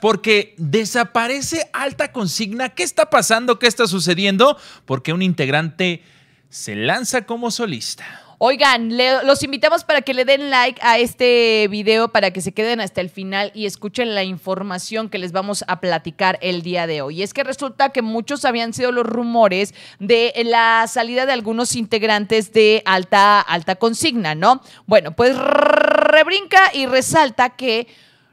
porque desaparece alta consigna. ¿Qué está pasando? ¿Qué está sucediendo? Porque un integrante se lanza como solista. Oigan, los invitamos para que le den like a este video, para que se queden hasta el final y escuchen la información que les vamos a platicar el día de hoy. Y es que resulta que muchos habían sido los rumores de la salida de algunos integrantes de alta, alta consigna, ¿no? Bueno, pues rebrinca y resalta que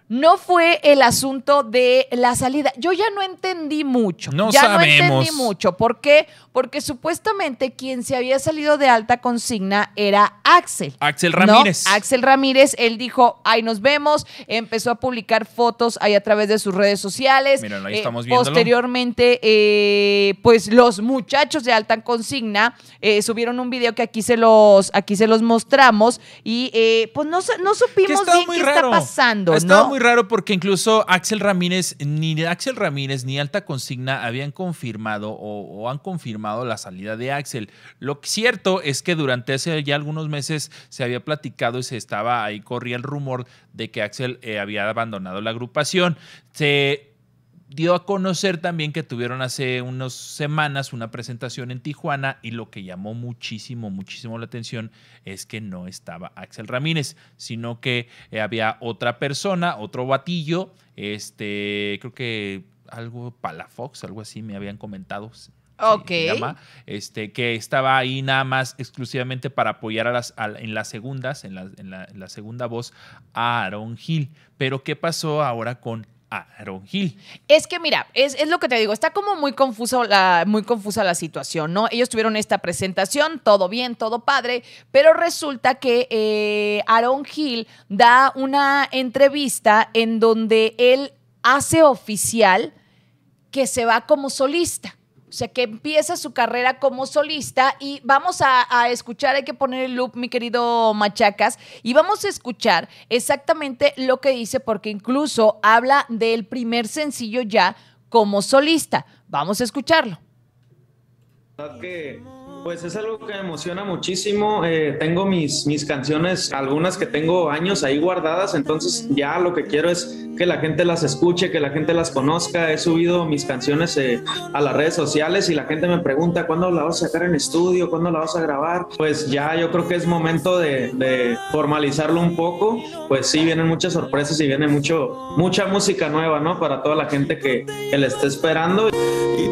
no fue el asunto de la salida. Yo ya no entendí mucho. No ya no entendí mucho. ¿Por qué? Porque supuestamente quien se había salido de alta consigna era Axel. Axel Ramírez. Axel Ramírez, él dijo, ahí nos vemos. Empezó a publicar fotos ahí a través de sus redes sociales. Miren, ahí eh, estamos viéndolo. Posteriormente, eh, pues los muchachos de alta consigna eh, subieron un video que aquí se los, aquí se los mostramos. Y pues no, no supimos bien qué está pasando. ¿no? muy raro porque incluso Axel Ramírez, ni Axel Ramírez ni Alta Consigna habían confirmado o, han confirmado la salida de Axel. Lo cierto es que durante hace ya algunos meses se había platicado y se estaba ahí, corría el rumor de que Axel eh, había abandonado la agrupación. Se dio a conocer también que tuvieron hace unas semanas una presentación en Tijuana y lo que llamó muchísimo, muchísimo la atención es que no estaba Axel Ramírez, sino que eh, había otra persona, otro batillo, este, creo que algo Palafox, algo así me habían comentado. Ok. este, que estaba ahí nada más exclusivamente para apoyar a las, en las segundas, en la, en, la, segunda voz, a Aaron Gil. Pero, ¿qué pasó ahora con Aaron Hill. Es que mira, es, lo que te digo, está como muy, confuso la, muy confusa la situación, ¿no? Ellos tuvieron esta presentación, todo bien, todo padre, pero resulta que eh, Aaron Hill da una entrevista en donde él hace oficial que se va como solista o sea, que empieza su carrera como solista y vamos a, escuchar, hay que poner el loop, mi querido Machacas, y vamos a escuchar exactamente lo que dice, porque incluso habla del primer sencillo ya como solista. Vamos a escucharlo. Pues es algo que me emociona muchísimo. Eh, tengo mis, mis canciones, algunas que tengo años ahí guardadas, entonces ya lo que quiero es que la gente las escuche, que la gente las conozca. He subido mis canciones eh, a las redes sociales y la gente me pregunta cuándo la vas a sacar en estudio, cuándo la vas a grabar. Pues ya yo creo que es momento de, formalizarlo un poco. Pues sí, vienen muchas sorpresas y viene mucho, mucha música nueva, ¿no? Para toda la gente que, que le esté esperando.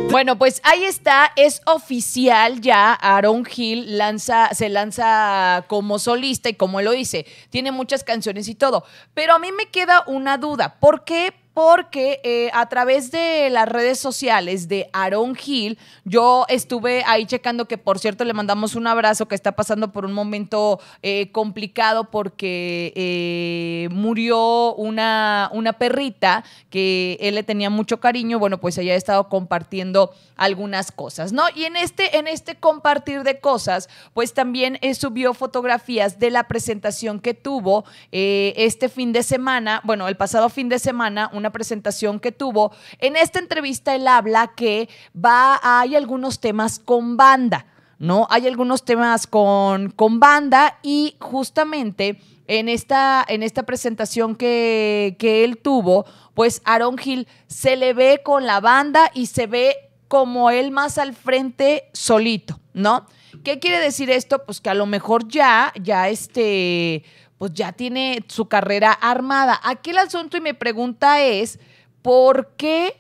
Bueno, pues ahí está, es oficial ya Aaron Hill lanza, se lanza como solista y como lo hice, tiene muchas canciones y todo. Pero a mí me queda una duda. ¿Por qué porque eh, a través de las redes sociales de Aaron Gil, yo estuve ahí checando que, por cierto, le mandamos un abrazo que está pasando por un momento eh, complicado porque eh, murió una, una perrita que él le tenía mucho cariño. Bueno, pues ella ha estado compartiendo algunas cosas, ¿no? Y en este, en este compartir de cosas, pues también subió fotografías de la presentación que tuvo este fin de semana, bueno, el pasado fin de semana, una una presentación que tuvo. En esta entrevista él habla que va, hay algunos temas con banda, ¿no? Hay algunos temas con, con banda y justamente en esta, en esta presentación que, que él tuvo, pues Aaron Gil se le ve con la banda y se ve como él más al frente solito, ¿no? ¿Qué quiere decir esto? Pues que a lo mejor ya, ya este, pues ya tiene su carrera armada. Aquí el asunto y mi pregunta es, ¿por qué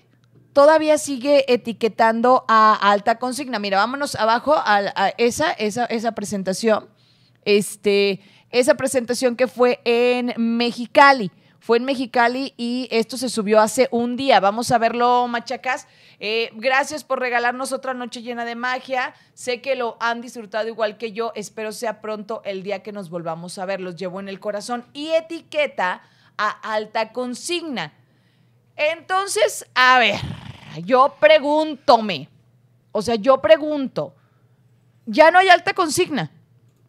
todavía sigue etiquetando a, alta consigna? Mira, vámonos abajo a, esa, esa, esa presentación. Este, esa presentación que fue en Mexicali fue en Mexicali y esto se subió hace un día. Vamos a verlo, machacas. Eh, gracias por regalarnos otra noche llena de magia. Sé que lo han disfrutado igual que yo. Espero sea pronto el día que nos volvamos a ver. Los llevo en el corazón y etiqueta a alta consigna. Entonces, a ver, yo pregúntome, o sea, yo pregunto, ya no hay alta consigna,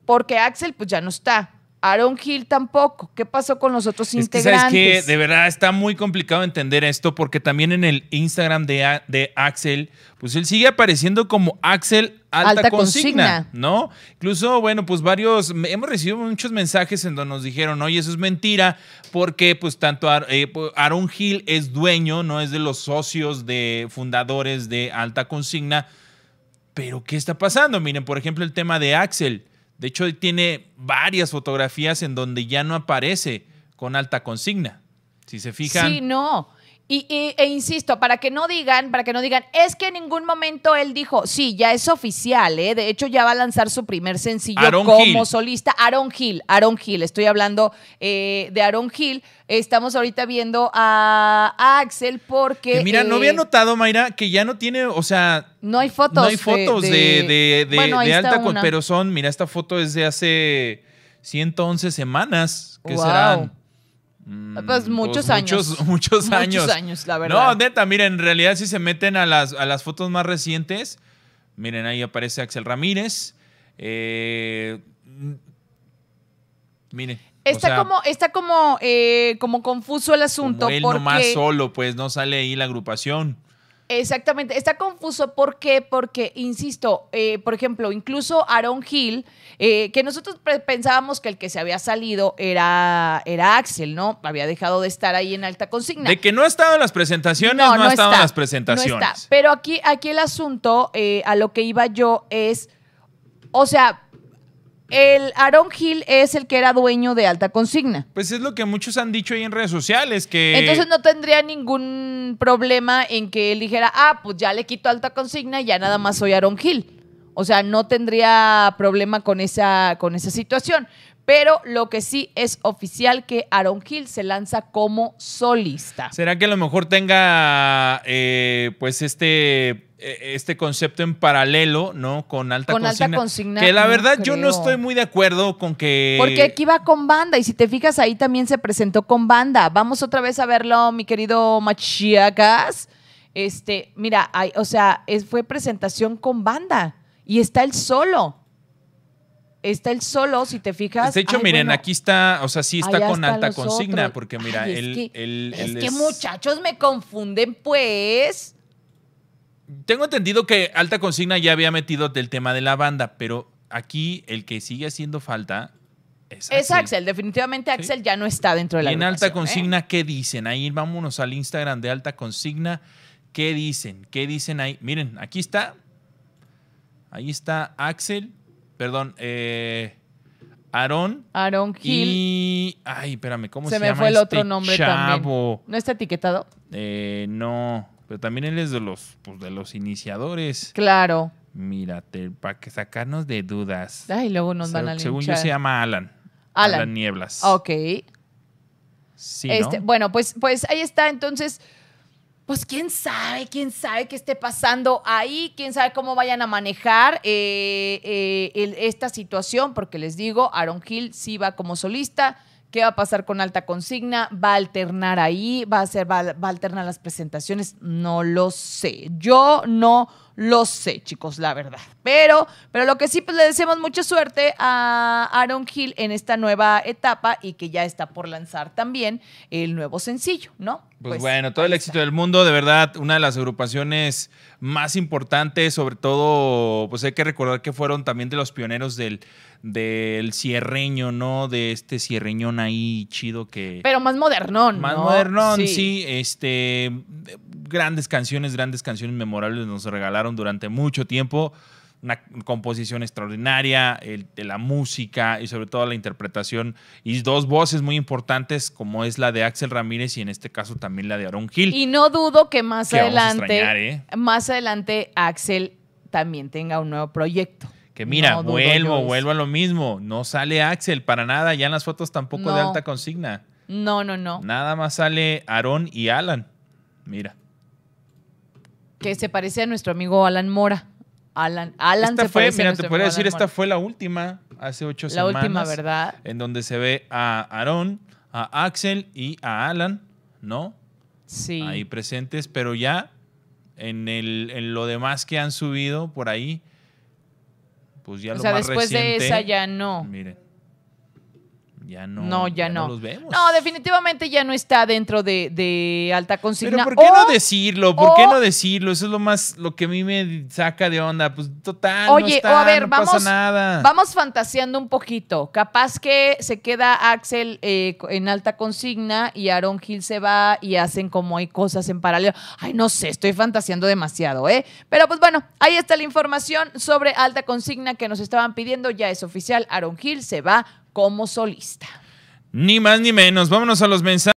porque Axel pues ya no está, Aaron Hill tampoco. ¿Qué pasó con los otros es Que, De verdad está muy complicado entender esto porque también en el Instagram de, de Axel, pues él sigue apareciendo como Axel Alta, consigna, ¿no? Incluso, bueno, pues varios, hemos recibido muchos mensajes en donde nos dijeron, oye, eso es mentira, porque pues tanto eh, pues, Aaron Hill es dueño, ¿no? Es de los socios de fundadores de Alta Consigna. Pero, ¿qué está pasando? Miren, por ejemplo, el tema de Axel. De hecho, tiene varias fotografías en donde ya no aparece con alta consigna. Si se fijan. Sí, no. Y, e insisto, para que no digan, para que no digan, es que en ningún momento él dijo, sí, ya es oficial, ¿eh? de hecho ya va a lanzar su primer sencillo como solista, Aaron Hill, Aaron Hill, estoy hablando eh, de Aaron Hill, estamos ahorita viendo a, Axel porque... mira, no había eh, notado, Mayra, que ya no tiene, o sea... No hay fotos. No hay fotos de, alta, pero son, mira, esta foto es de hace 111 semanas, que Mm, pues, pues muchos años. Muchos, años. años, la verdad. No, neta, miren, en realidad si se meten a las, a las fotos más recientes, miren, ahí aparece Axel Ramírez. Eh, miren. Está como, está como, eh, como confuso el asunto. él nomás solo, pues no sale ahí la agrupación. Exactamente, está confuso. ¿Por qué? Porque, insisto, eh, por ejemplo, incluso Aaron Hill, eh, que nosotros pensábamos que el que se había salido era, era Axel, ¿no? Había dejado de estar ahí en alta consigna. De que no ha estado en las presentaciones, no, no, ha estado en las presentaciones. Pero aquí, aquí el asunto, eh, a lo que iba yo es, o sea, el Aaron Hill es el que era dueño de Alta Consigna. Pues es lo que muchos han dicho ahí en redes sociales, que... Entonces no tendría ningún problema en que él dijera, ah, pues ya le quito Alta Consigna y ya nada más soy Aaron Hill. O sea, no tendría problema con esa, con esa situación. Pero lo que sí es oficial que Aaron Hill se lanza como solista. ¿Será que a lo mejor tenga eh, pues este, eh, este concepto en paralelo, ¿no? Con alta con Que la verdad yo no estoy muy de acuerdo con que. Porque aquí va con banda, y si te fijas, ahí también se presentó con banda. Vamos otra vez a verlo, mi querido Machiacas. Este, mira, o sea, fue presentación con banda. Y está él solo está el solo, si te fijas. De hecho, miren, aquí está, o sea, sí está con alta consigna, porque mira, él, es que, muchachos me confunden, pues. Tengo entendido que alta consigna ya había metido del tema de la banda, pero aquí el que sigue haciendo falta es, es Axel. Definitivamente Axel ya no está dentro de la. Y en alta ¿eh? consigna, ¿qué dicen? Ahí vámonos al Instagram de alta consigna. ¿Qué dicen? ¿Qué dicen ahí? Miren, aquí está. Ahí está Axel. Perdón, eh. Aaron. Aaron Gil. Ay, espérame, ¿cómo se, llama? Se me fue el este otro nombre también. ¿No está etiquetado? Eh, no. Pero también él es de los, pues, de los iniciadores. Claro. Mírate, para que sacarnos de dudas. Ay, luego nos van a Según yo se llama Alan. Alan. Alan Nieblas. Ok. Sí, este, Bueno, pues, pues ahí está. Entonces, pues quién sabe, quién sabe qué esté pasando ahí, quién sabe cómo vayan a manejar eh, eh, esta situación, porque les digo, Aaron Hill sí va como solista. ¿Qué va a pasar con Alta Consigna? ¿Va a alternar ahí? ¿Va a, hacer, va a alternar las presentaciones? No lo sé. Yo no lo sé, chicos, la verdad. Pero, pero lo que sí, pues le deseamos mucha suerte a Aaron Hill en esta nueva etapa y que ya está por lanzar también el nuevo sencillo, ¿no? Pues, pues bueno, todo el éxito del mundo, de verdad, una de las agrupaciones más importantes, sobre todo, pues hay que recordar que fueron también de los pioneros del, del cierreño, ¿no? De este cierreñón ahí chido que... Pero más modernón, Más modernón, sí. Este, grandes canciones, grandes canciones memorables nos regalaron durante mucho tiempo. Una composición extraordinaria, de la música y sobre todo la interpretación. Y dos voces muy importantes, como es la de Axel Ramírez y en este caso también la de Aaron Gil. Y no dudo que más adelante, ¿eh? más adelante Axel también tenga un nuevo proyecto. Que mira, vuelvo, vuelvo a lo mismo. No sale Axel para nada, ya en las fotos tampoco de alta consigna. No, no, no. Nada más sale Aaron y Alan. Mira que se parece a nuestro amigo Alan Mora. Alan, Alan esta fue, mira, te podría decir, esta fue la última, hace ocho semanas. La última, ¿verdad? En donde se ve a aaron a Axel y a Alan, ¿no? Sí. Ahí presentes, pero ya en, el, en lo demás que han subido por ahí, pues ya o sea, después de esa ya no. Miren ya no, no ya, no. no. los vemos. No, definitivamente ya no está dentro de, alta consigna. Pero ¿por qué no decirlo? ¿Por qué no decirlo? Eso es lo más, lo que a mí me saca de onda. Pues total, oye, no a ver, vamos, pasa nada. Vamos fantaseando un poquito. Capaz que se queda Axel eh, en alta consigna y Aaron Gil se va y hacen como hay cosas en paralelo. Ay, no sé, estoy fantaseando demasiado, ¿eh? Pero pues bueno, ahí está la información sobre alta consigna que nos estaban pidiendo. Ya es oficial, Aaron Gil se va como solista. Ni más ni menos. Vámonos a los mensajes.